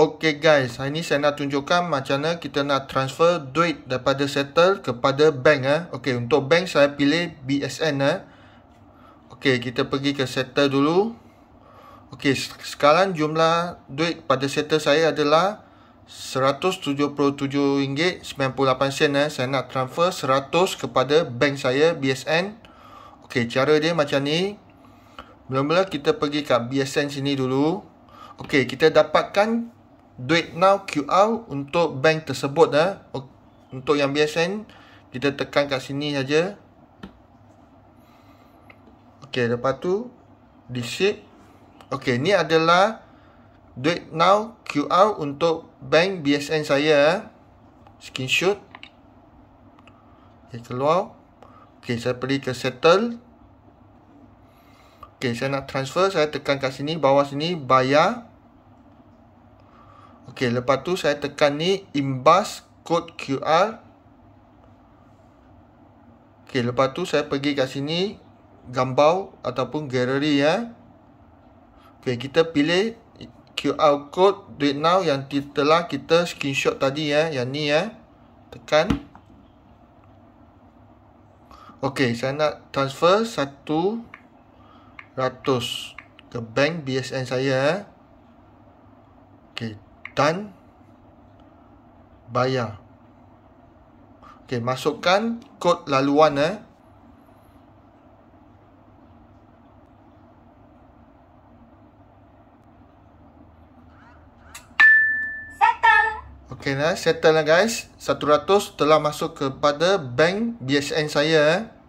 Okey guys, hari ni saya nak tunjukkan macam mana kita nak transfer duit daripada settle kepada bank eh. Okey, untuk bank saya pilih BSN eh. Okey, kita pergi ke settle dulu. Okey, sekarang jumlah duit pada settle saya adalah RM177.98 eh. Saya nak transfer 100 kepada bank saya BSN. Okey, cara dia macam ni. Mula-mula kita pergi ke BSN sini dulu. Okey, kita dapatkan duit now QR untuk bank tersebut ya. Untuk yang biasa eh. kita tekan kat sini saja. Okey, lepas tu di sheet. Okey, ni adalah duit now QR untuk bank BSN saya. Eh. Screenshot. Okey, keluar. Okey, saya pergi ke settle. Okey, saya nak transfer, saya tekan kat sini bawah sini bayar. Okey, lepas tu saya tekan ni imbas kod QR. Okey, lepas tu saya pergi kat sini gambar ataupun gallery ya. Okey, kita pilih QR kod duit now yang telah kita screenshot tadi ya, yang ni ya. Tekan. Okey, saya nak transfer 1 100 ke bank BSN saya ya hutan bayar. Okey, masukkan kod laluan eh. Okey lah, settle lah guys. 100 telah masuk kepada bank BSN saya eh.